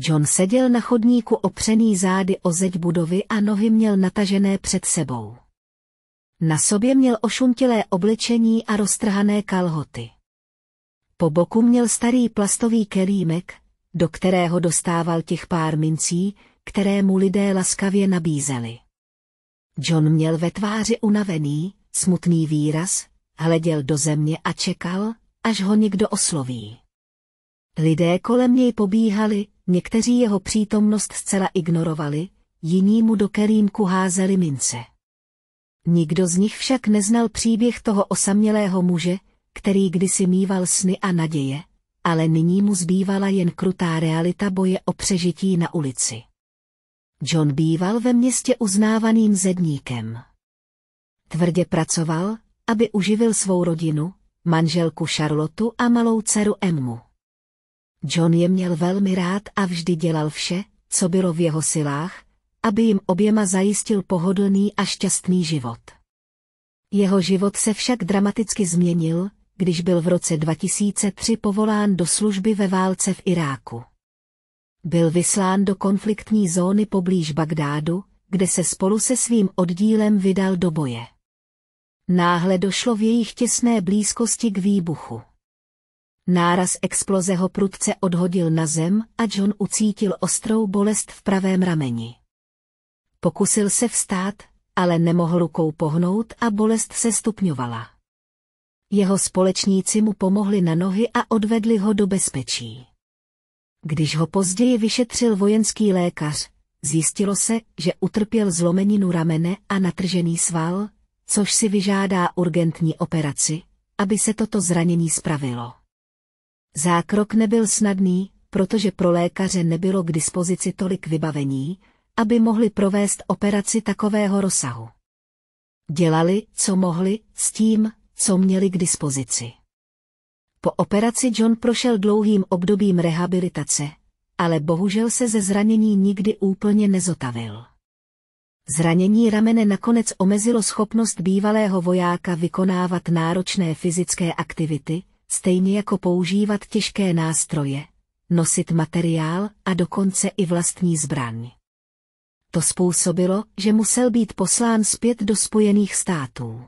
John seděl na chodníku opřený zády o zeď budovy a nohy měl natažené před sebou. Na sobě měl ošuntilé oblečení a roztrhané kalhoty. Po boku měl starý plastový kelímek, do kterého dostával těch pár mincí, které mu lidé laskavě nabízeli. John měl ve tváři unavený, smutný výraz, hleděl do země a čekal, až ho někdo osloví. Lidé kolem něj pobíhali, Někteří jeho přítomnost zcela ignorovali, jiní mu do kelímku házeli mince. Nikdo z nich však neznal příběh toho osamělého muže, který kdysi mýval sny a naděje, ale nyní mu zbývala jen krutá realita boje o přežití na ulici. John býval ve městě uznávaným zedníkem. Tvrdě pracoval, aby uživil svou rodinu, manželku Charlotu a malou dceru Emmu. John je měl velmi rád a vždy dělal vše, co bylo v jeho silách, aby jim oběma zajistil pohodlný a šťastný život. Jeho život se však dramaticky změnil, když byl v roce 2003 povolán do služby ve válce v Iráku. Byl vyslán do konfliktní zóny poblíž Bagdádu, kde se spolu se svým oddílem vydal do boje. Náhle došlo v jejich těsné blízkosti k výbuchu. Náraz exploze ho prudce odhodil na zem a John ucítil ostrou bolest v pravém rameni. Pokusil se vstát, ale nemohl rukou pohnout a bolest se stupňovala. Jeho společníci mu pomohli na nohy a odvedli ho do bezpečí. Když ho později vyšetřil vojenský lékař, zjistilo se, že utrpěl zlomeninu ramene a natržený sval, což si vyžádá urgentní operaci, aby se toto zranění spravilo. Zákrok nebyl snadný, protože pro lékaře nebylo k dispozici tolik vybavení, aby mohli provést operaci takového rozsahu. Dělali, co mohli, s tím, co měli k dispozici. Po operaci John prošel dlouhým obdobím rehabilitace, ale bohužel se ze zranění nikdy úplně nezotavil. Zranění ramene nakonec omezilo schopnost bývalého vojáka vykonávat náročné fyzické aktivity, stejně jako používat těžké nástroje, nosit materiál a dokonce i vlastní zbraň. To způsobilo, že musel být poslán zpět do Spojených států.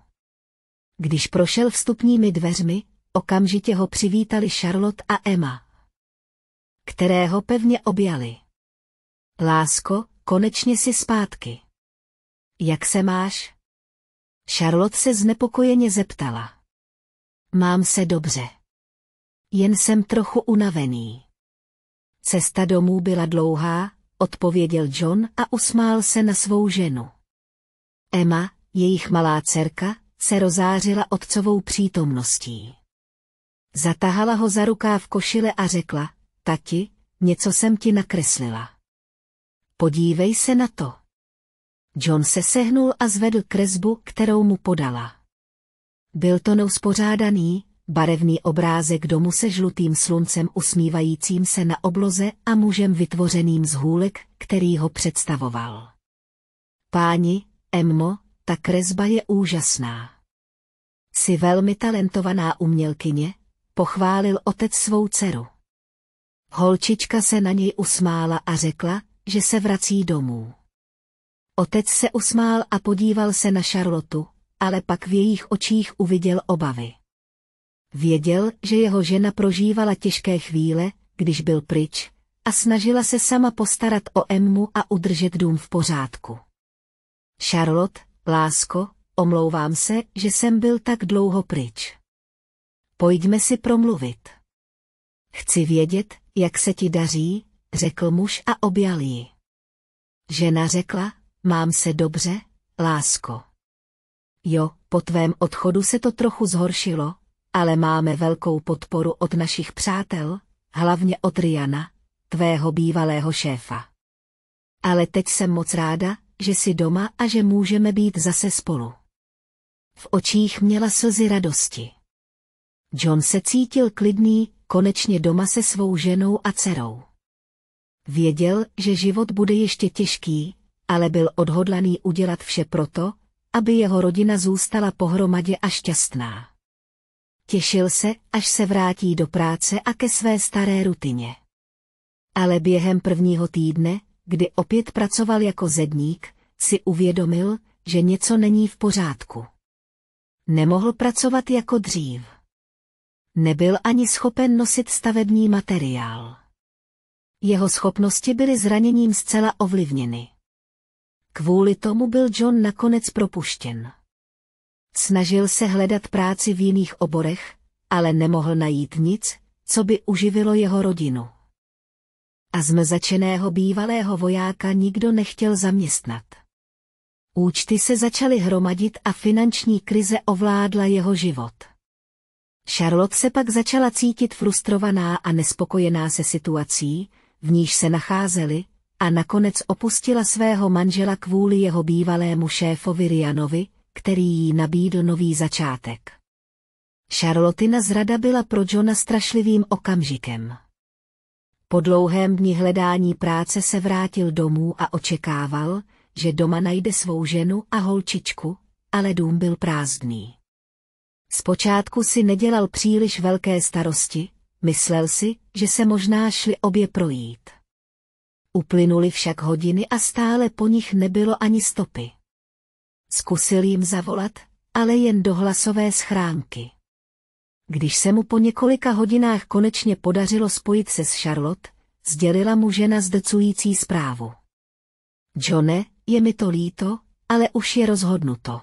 Když prošel vstupními dveřmi, okamžitě ho přivítali Charlotte a Emma, které ho pevně objali. Lásko, konečně si zpátky. Jak se máš? Charlotte se znepokojeně zeptala. Mám se dobře. Jen jsem trochu unavený. Cesta domů byla dlouhá, odpověděl John a usmál se na svou ženu. Emma, jejich malá dcerka, se rozářila otcovou přítomností. Zatahala ho za v košile a řekla, tati, něco jsem ti nakreslila. Podívej se na to. John se sehnul a zvedl kresbu, kterou mu podala. Byl to neuspořádaný, barevný obrázek domu se žlutým sluncem usmívajícím se na obloze a mužem vytvořeným z hůlek, který ho představoval. Páni, Emmo, ta kresba je úžasná. Jsi velmi talentovaná umělkyně, pochválil otec svou dceru. Holčička se na něj usmála a řekla, že se vrací domů. Otec se usmál a podíval se na Charlotu, ale pak v jejich očích uviděl obavy. Věděl, že jeho žena prožívala těžké chvíle, když byl pryč, a snažila se sama postarat o Emmu a udržet dům v pořádku. Charlotte, lásko, omlouvám se, že jsem byl tak dlouho pryč. Pojďme si promluvit. Chci vědět, jak se ti daří, řekl muž a objal ji. Žena řekla, mám se dobře, lásko. Jo, po tvém odchodu se to trochu zhoršilo, ale máme velkou podporu od našich přátel, hlavně od Riana, tvého bývalého šéfa. Ale teď jsem moc ráda, že jsi doma a že můžeme být zase spolu. V očích měla slzy radosti. John se cítil klidný, konečně doma se svou ženou a dcerou. Věděl, že život bude ještě těžký, ale byl odhodlaný udělat vše proto, aby jeho rodina zůstala pohromadě a šťastná. Těšil se, až se vrátí do práce a ke své staré rutině. Ale během prvního týdne, kdy opět pracoval jako zedník, si uvědomil, že něco není v pořádku. Nemohl pracovat jako dřív. Nebyl ani schopen nosit stavební materiál. Jeho schopnosti byly zraněním zcela ovlivněny. Kvůli tomu byl John nakonec propuštěn. Snažil se hledat práci v jiných oborech, ale nemohl najít nic, co by uživilo jeho rodinu. A zmrzačeného bývalého vojáka nikdo nechtěl zaměstnat. Účty se začaly hromadit a finanční krize ovládla jeho život. Charlotte se pak začala cítit frustrovaná a nespokojená se situací, v níž se nacházeli, a nakonec opustila svého manžela kvůli jeho bývalému šéfovi Rianovi, který jí nabídl nový začátek. Charlotina zrada byla pro Johna strašlivým okamžikem. Po dlouhém dni hledání práce se vrátil domů a očekával, že doma najde svou ženu a holčičku, ale dům byl prázdný. Zpočátku si nedělal příliš velké starosti, myslel si, že se možná šli obě projít. Uplynuly však hodiny a stále po nich nebylo ani stopy. Zkusil jim zavolat, ale jen do hlasové schránky. Když se mu po několika hodinách konečně podařilo spojit se s Charlotte, sdělila mu žena zdecující zprávu. Johne, je mi to líto, ale už je rozhodnuto.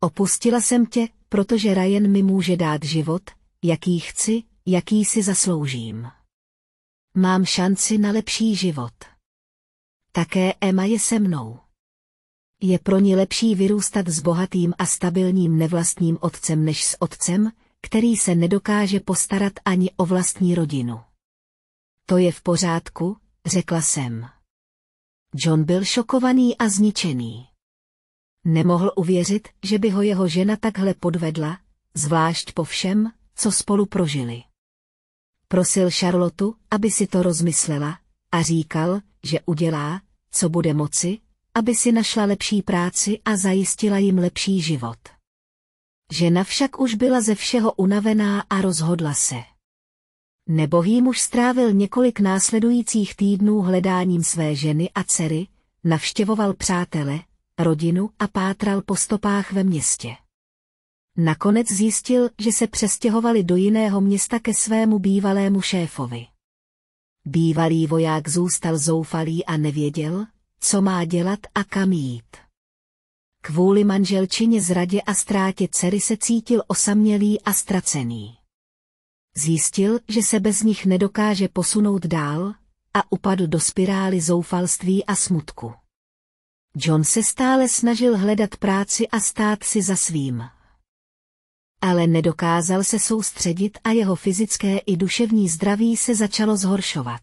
Opustila jsem tě, protože Ryan mi může dát život, jaký chci, jaký si zasloužím. Mám šanci na lepší život. Také Emma je se mnou. Je pro ní lepší vyrůstat s bohatým a stabilním nevlastním otcem než s otcem, který se nedokáže postarat ani o vlastní rodinu. To je v pořádku, řekla jsem. John byl šokovaný a zničený. Nemohl uvěřit, že by ho jeho žena takhle podvedla, zvlášť po všem, co spolu prožili. Prosil Charlotu, aby si to rozmyslela, a říkal, že udělá, co bude moci, aby si našla lepší práci a zajistila jim lepší život. Žena však už byla ze všeho unavená a rozhodla se. Nebohý muž strávil několik následujících týdnů hledáním své ženy a dcery, navštěvoval přátele, rodinu a pátral po stopách ve městě. Nakonec zjistil, že se přestěhovali do jiného města ke svému bývalému šéfovi. Bývalý voják zůstal zoufalý a nevěděl, co má dělat a kam jít. Kvůli manželčině zradě a ztrátě dcery se cítil osamělý a ztracený. Zjistil, že se bez nich nedokáže posunout dál a upadl do spirály zoufalství a smutku. John se stále snažil hledat práci a stát si za svým ale nedokázal se soustředit a jeho fyzické i duševní zdraví se začalo zhoršovat.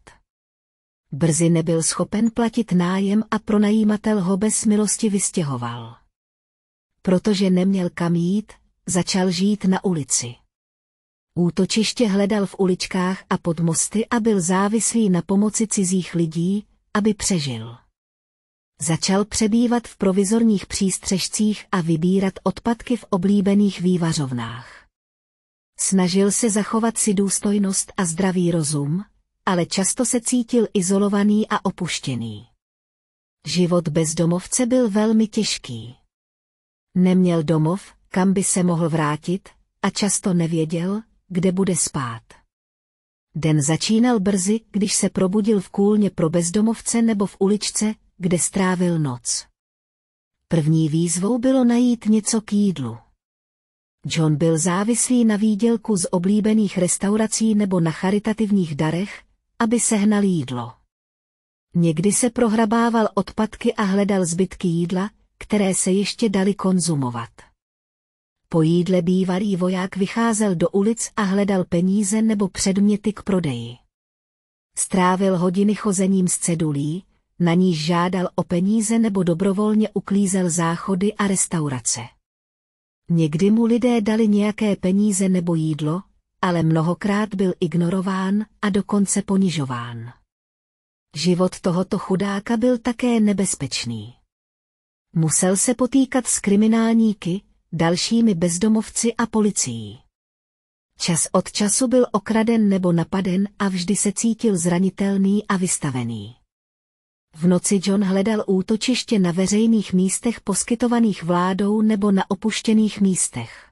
Brzy nebyl schopen platit nájem a pronajímatel ho bez milosti vystěhoval. Protože neměl kam jít, začal žít na ulici. Útočiště hledal v uličkách a pod mosty a byl závislý na pomoci cizích lidí, aby přežil. Začal přebývat v provizorních přístřežcích a vybírat odpadky v oblíbených vývařovnách. Snažil se zachovat si důstojnost a zdravý rozum, ale často se cítil izolovaný a opuštěný. Život bezdomovce byl velmi těžký. Neměl domov, kam by se mohl vrátit, a často nevěděl, kde bude spát. Den začínal brzy, když se probudil v kůlně pro bezdomovce nebo v uličce, kde strávil noc. První výzvou bylo najít něco k jídlu. John byl závislý na výdělku z oblíbených restaurací nebo na charitativních darech, aby sehnal jídlo. Někdy se prohrabával odpadky a hledal zbytky jídla, které se ještě dali konzumovat. Po jídle bývalý voják vycházel do ulic a hledal peníze nebo předměty k prodeji. Strávil hodiny chozením z cedulí, na níž žádal o peníze nebo dobrovolně uklízel záchody a restaurace. Někdy mu lidé dali nějaké peníze nebo jídlo, ale mnohokrát byl ignorován a dokonce ponižován. Život tohoto chudáka byl také nebezpečný. Musel se potýkat s kriminálníky, dalšími bezdomovci a policií. Čas od času byl okraden nebo napaden a vždy se cítil zranitelný a vystavený. V noci John hledal útočiště na veřejných místech poskytovaných vládou nebo na opuštěných místech.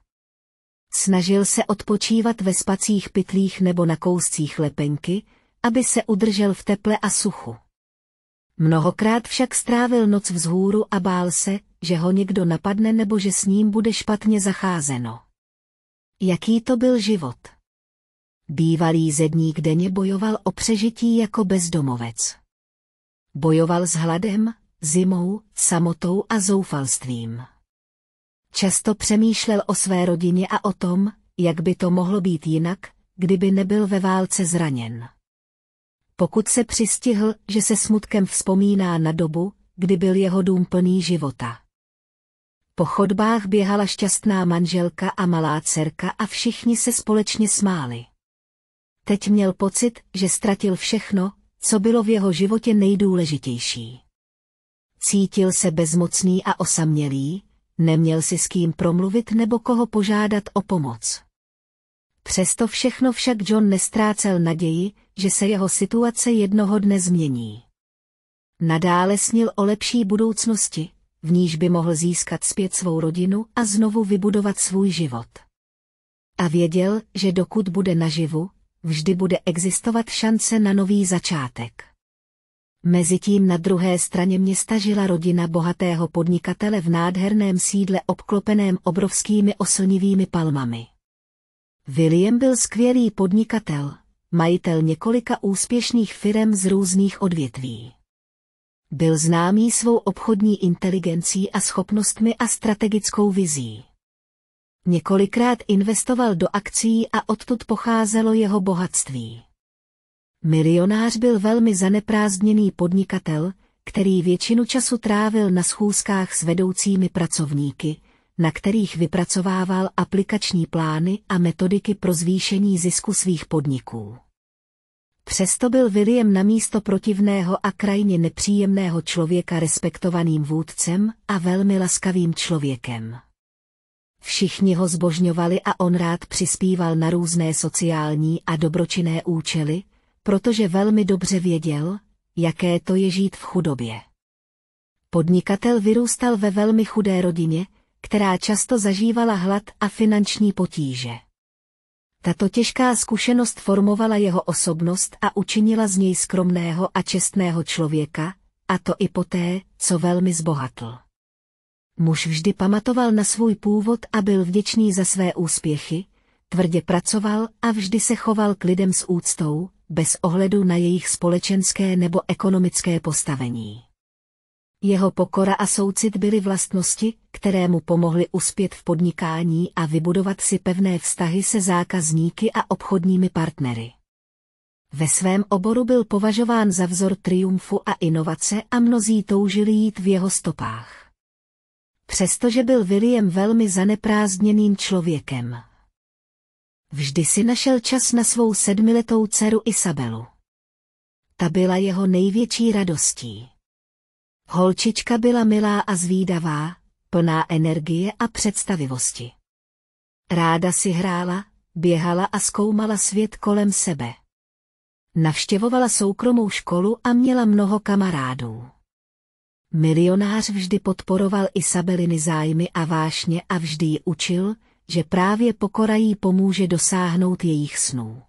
Snažil se odpočívat ve spacích pytlích nebo na kouscích lepenky, aby se udržel v teple a suchu. Mnohokrát však strávil noc vzhůru a bál se, že ho někdo napadne nebo že s ním bude špatně zacházeno. Jaký to byl život? Bývalý zedník denně bojoval o přežití jako bezdomovec. Bojoval s hladem, zimou, samotou a zoufalstvím. Často přemýšlel o své rodině a o tom, jak by to mohlo být jinak, kdyby nebyl ve válce zraněn. Pokud se přistihl, že se smutkem vzpomíná na dobu, kdy byl jeho dům plný života. Po chodbách běhala šťastná manželka a malá dcerka a všichni se společně smáli. Teď měl pocit, že ztratil všechno, co bylo v jeho životě nejdůležitější. Cítil se bezmocný a osamělý, neměl si s kým promluvit nebo koho požádat o pomoc. Přesto všechno však John nestrácel naději, že se jeho situace jednoho dne změní. Nadále snil o lepší budoucnosti, v níž by mohl získat zpět svou rodinu a znovu vybudovat svůj život. A věděl, že dokud bude naživu, vždy bude existovat šance na nový začátek. Mezitím na druhé straně města žila rodina bohatého podnikatele v nádherném sídle obklopeném obrovskými oslnivými palmami. William byl skvělý podnikatel, majitel několika úspěšných firem z různých odvětví. Byl známý svou obchodní inteligencí a schopnostmi a strategickou vizí. Několikrát investoval do akcí a odtud pocházelo jeho bohatství. Milionář byl velmi zaneprázdněný podnikatel, který většinu času trávil na schůzkách s vedoucími pracovníky, na kterých vypracovával aplikační plány a metodiky pro zvýšení zisku svých podniků. Přesto byl William na místo protivného a krajně nepříjemného člověka respektovaným vůdcem a velmi laskavým člověkem. Všichni ho zbožňovali a on rád přispíval na různé sociální a dobročinné účely, protože velmi dobře věděl, jaké to je žít v chudobě. Podnikatel vyrůstal ve velmi chudé rodině, která často zažívala hlad a finanční potíže. Tato těžká zkušenost formovala jeho osobnost a učinila z něj skromného a čestného člověka, a to i poté, co velmi zbohatl. Muž vždy pamatoval na svůj původ a byl vděčný za své úspěchy, tvrdě pracoval a vždy se choval k lidem s úctou, bez ohledu na jejich společenské nebo ekonomické postavení. Jeho pokora a soucit byly vlastnosti, které mu pomohly uspět v podnikání a vybudovat si pevné vztahy se zákazníky a obchodními partnery. Ve svém oboru byl považován za vzor triumfu a inovace a mnozí toužili jít v jeho stopách přestože byl William velmi zaneprázdněným člověkem. Vždy si našel čas na svou sedmiletou dceru Isabelu. Ta byla jeho největší radostí. Holčička byla milá a zvídavá, plná energie a představivosti. Ráda si hrála, běhala a zkoumala svět kolem sebe. Navštěvovala soukromou školu a měla mnoho kamarádů. Milionář vždy podporoval Isabeliny zájmy a vášně a vždy ji učil, že právě pokora jí pomůže dosáhnout jejich snů.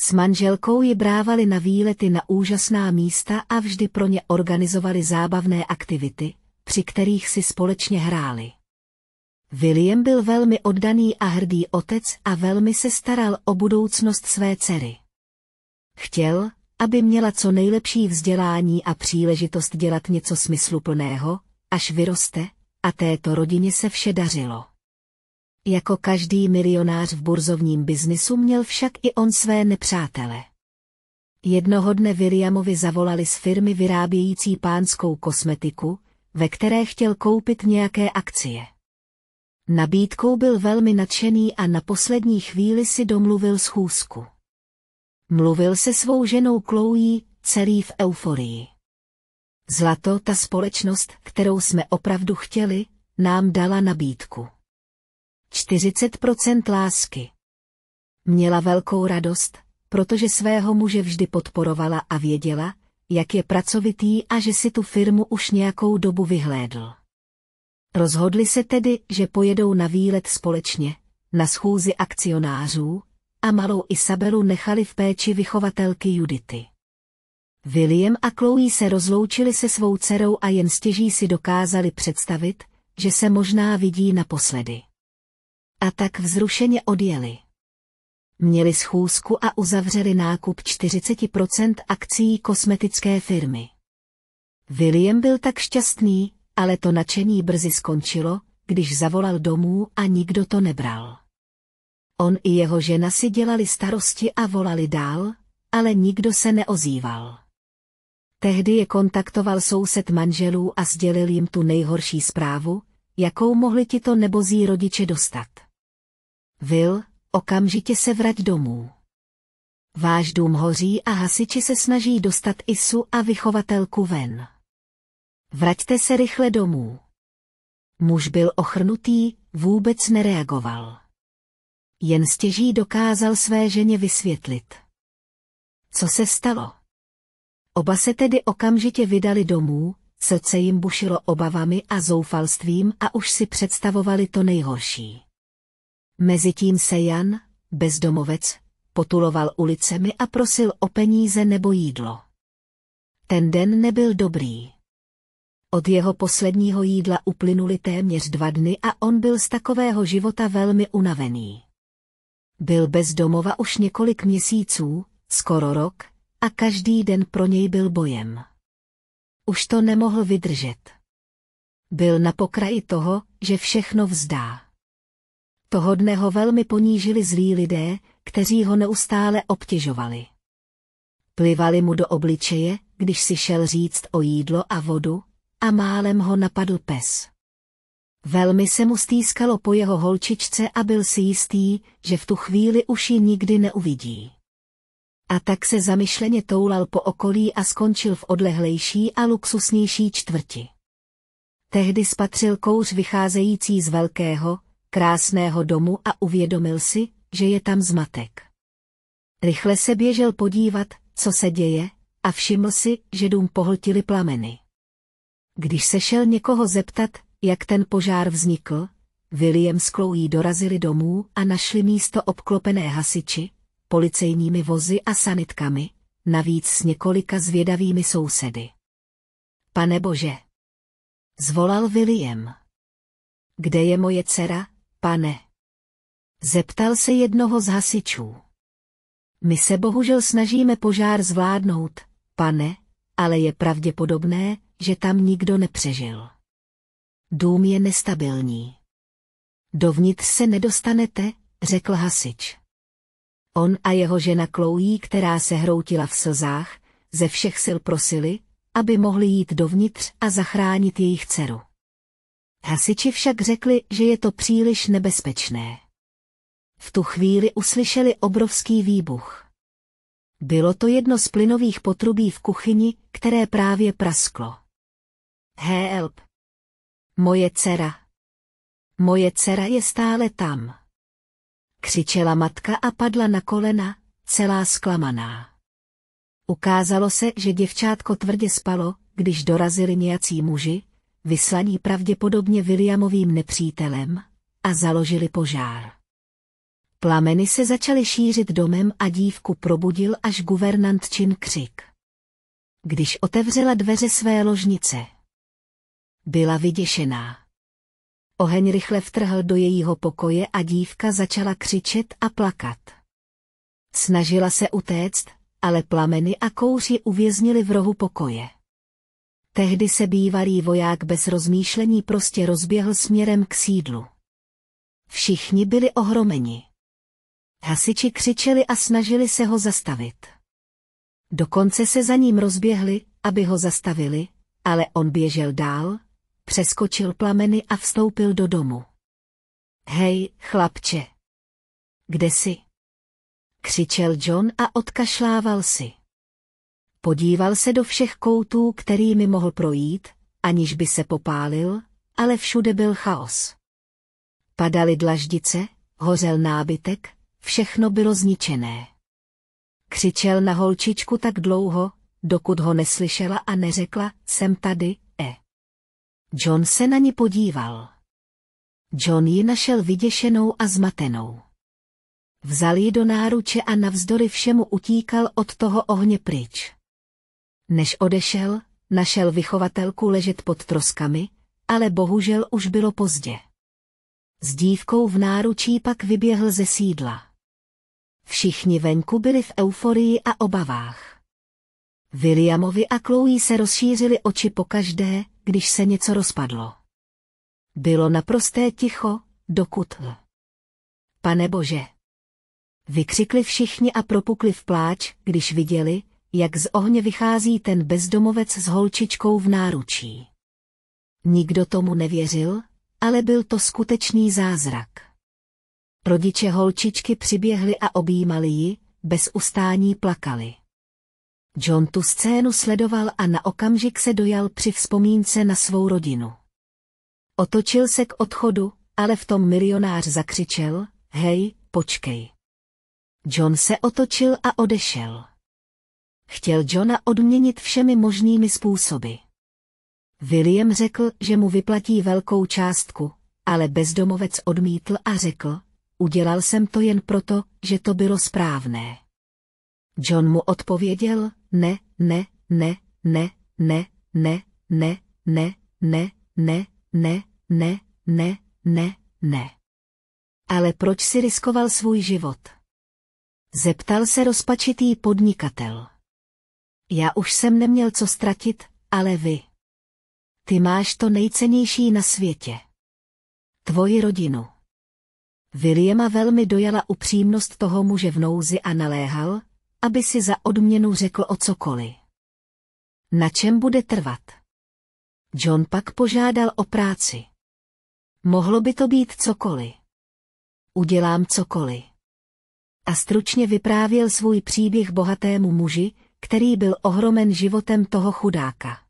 S manželkou ji brávali na výlety na úžasná místa a vždy pro ně organizovali zábavné aktivity, při kterých si společně hráli. William byl velmi oddaný a hrdý otec a velmi se staral o budoucnost své dcery. Chtěl, aby měla co nejlepší vzdělání a příležitost dělat něco smysluplného, až vyroste, a této rodině se vše dařilo. Jako každý milionář v burzovním biznisu měl však i on své nepřátele. Jednoho dne Williamovi zavolali z firmy vyrábějící pánskou kosmetiku, ve které chtěl koupit nějaké akcie. Nabídkou byl velmi nadšený a na poslední chvíli si domluvil schůzku. Mluvil se svou ženou Chloe, celý v euforii. Zlato ta společnost, kterou jsme opravdu chtěli, nám dala nabídku. 40% lásky. Měla velkou radost, protože svého muže vždy podporovala a věděla, jak je pracovitý a že si tu firmu už nějakou dobu vyhlédl. Rozhodli se tedy, že pojedou na výlet společně, na schůzi akcionářů, a malou Isabelu nechali v péči vychovatelky Judity. William a Chloe se rozloučili se svou dcerou a jen stěží si dokázali představit, že se možná vidí naposledy. A tak vzrušeně odjeli. Měli schůzku a uzavřeli nákup 40% akcí kosmetické firmy. William byl tak šťastný, ale to nadšení brzy skončilo, když zavolal domů a nikdo to nebral. On i jeho žena si dělali starosti a volali dál, ale nikdo se neozýval. Tehdy je kontaktoval soused manželů a sdělil jim tu nejhorší zprávu, jakou mohli ti to nebozí rodiče dostat. Vil, okamžitě se vrať domů. Váš dům hoří a hasiči se snaží dostat Isu a vychovatelku ven. Vraťte se rychle domů. Muž byl ochrnutý, vůbec nereagoval. Jen stěží dokázal své ženě vysvětlit. Co se stalo? Oba se tedy okamžitě vydali domů, srdce jim bušilo obavami a zoufalstvím a už si představovali to nejhorší. Mezitím se Jan, bezdomovec, potuloval ulicemi a prosil o peníze nebo jídlo. Ten den nebyl dobrý. Od jeho posledního jídla uplynuly téměř dva dny a on byl z takového života velmi unavený. Byl bez domova už několik měsíců, skoro rok, a každý den pro něj byl bojem. Už to nemohl vydržet. Byl na pokraji toho, že všechno vzdá. Toho dne ho velmi ponížili zlí lidé, kteří ho neustále obtěžovali. Plivali mu do obličeje, když si šel říct o jídlo a vodu, a málem ho napadl pes. Velmi se mu stýskalo po jeho holčičce a byl si jistý, že v tu chvíli už ji nikdy neuvidí. A tak se zamyšleně toulal po okolí a skončil v odlehlejší a luxusnější čtvrti. Tehdy spatřil kouř vycházející z velkého, krásného domu a uvědomil si, že je tam zmatek. Rychle se běžel podívat, co se děje, a všiml si, že dům pohltili plameny. Když se šel někoho zeptat, jak ten požár vznikl, William s Chloe dorazili domů a našli místo obklopené hasiči, policejními vozy a sanitkami, navíc s několika zvědavými sousedy. Pane bože! Zvolal William. Kde je moje dcera, pane? Zeptal se jednoho z hasičů. My se bohužel snažíme požár zvládnout, pane, ale je pravděpodobné, že tam nikdo nepřežil. Dům je nestabilní. Dovnitř se nedostanete, řekl hasič. On a jeho žena Chloe, která se hroutila v slzách, ze všech sil prosili, aby mohli jít dovnitř a zachránit jejich dceru. Hasiči však řekli, že je to příliš nebezpečné. V tu chvíli uslyšeli obrovský výbuch. Bylo to jedno z plynových potrubí v kuchyni, které právě prasklo. Help, Moje dcera. Moje dcera je stále tam. Křičela matka a padla na kolena, celá zklamaná. Ukázalo se, že děvčátko tvrdě spalo, když dorazili nějací muži, vyslaní pravděpodobně Williamovým nepřítelem, a založili požár. Plameny se začaly šířit domem a dívku probudil až guvernantčin křik. Když otevřela dveře své ložnice, byla vyděšená. Oheň rychle vtrhl do jejího pokoje a dívka začala křičet a plakat. Snažila se utéct, ale plameny a kouři uvěznili v rohu pokoje. Tehdy se bývalý voják bez rozmýšlení prostě rozběhl směrem k sídlu. Všichni byli ohromeni. Hasiči křičeli a snažili se ho zastavit. Dokonce se za ním rozběhli, aby ho zastavili, ale on běžel dál, přeskočil plameny a vstoupil do domu. Hej, chlapče! Kde jsi? Křičel John a odkašlával si. Podíval se do všech koutů, kterými mohl projít, aniž by se popálil, ale všude byl chaos. Padaly dlaždice, hořel nábytek, všechno bylo zničené. Křičel na holčičku tak dlouho, dokud ho neslyšela a neřekla, jsem tady, John se na ně podíval. John ji našel vyděšenou a zmatenou. Vzal ji do náruče a navzdory všemu utíkal od toho ohně pryč. Než odešel, našel vychovatelku ležet pod troskami, ale bohužel už bylo pozdě. S dívkou v náručí pak vyběhl ze sídla. Všichni venku byli v euforii a obavách. Williamovi a Chloe se rozšířili oči pokaždé, když se něco rozpadlo. Bylo naprosté ticho, dokud... Pane Bože! Vykřikli všichni a propukli v pláč, když viděli, jak z ohně vychází ten bezdomovec s holčičkou v náručí. Nikdo tomu nevěřil, ale byl to skutečný zázrak. Rodiče holčičky přiběhli a objímali ji, bez ustání plakali. John tu scénu sledoval a na okamžik se dojal při vzpomínce na svou rodinu. Otočil se k odchodu, ale v tom milionář zakřičel, hej, počkej. John se otočil a odešel. Chtěl Johna odměnit všemi možnými způsoby. William řekl, že mu vyplatí velkou částku, ale bezdomovec odmítl a řekl, udělal jsem to jen proto, že to bylo správné. John mu odpověděl, ne, ne, ne, ne, ne, ne, ne, ne, ne, ne, ne, ne, ne, ne, ne. Ale proč si riskoval svůj život? Zeptal se rozpačitý podnikatel. Já už jsem neměl co ztratit, ale vy. Ty máš to nejcennější na světě. Tvoji rodinu. Williama velmi dojala upřímnost toho muže v nouzi a naléhal, aby si za odměnu řekl o cokoliv. Na čem bude trvat? John pak požádal o práci. Mohlo by to být cokoliv. Udělám cokoliv. A stručně vyprávěl svůj příběh bohatému muži, který byl ohromen životem toho chudáka.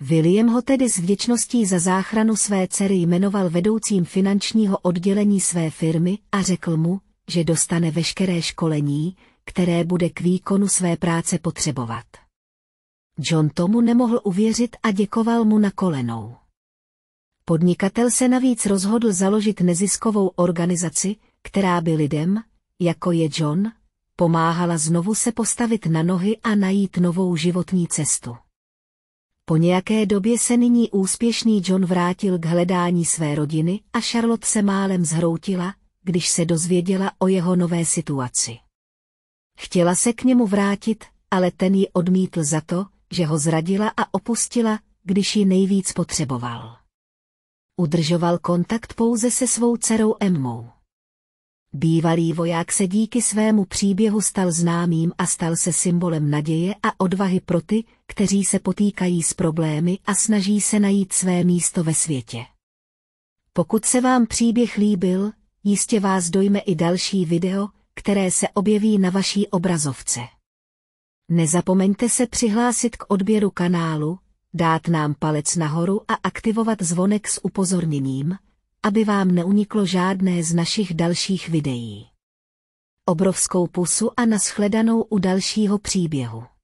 William ho tedy s vděčností za záchranu své dcery jmenoval vedoucím finančního oddělení své firmy a řekl mu, že dostane veškeré školení, které bude k výkonu své práce potřebovat. John tomu nemohl uvěřit a děkoval mu na kolenou. Podnikatel se navíc rozhodl založit neziskovou organizaci, která by lidem, jako je John, pomáhala znovu se postavit na nohy a najít novou životní cestu. Po nějaké době se nyní úspěšný John vrátil k hledání své rodiny a Charlotte se málem zhroutila, když se dozvěděla o jeho nové situaci. Chtěla se k němu vrátit, ale ten ji odmítl za to, že ho zradila a opustila, když ji nejvíc potřeboval. Udržoval kontakt pouze se svou dcerou Emmou. Bývalý voják se díky svému příběhu stal známým a stal se symbolem naděje a odvahy pro ty, kteří se potýkají s problémy a snaží se najít své místo ve světě. Pokud se vám příběh líbil, jistě vás dojme i další video, které se objeví na vaší obrazovce. Nezapomeňte se přihlásit k odběru kanálu, dát nám palec nahoru a aktivovat zvonek s upozorněním, aby vám neuniklo žádné z našich dalších videí. Obrovskou pusu a naschledanou u dalšího příběhu.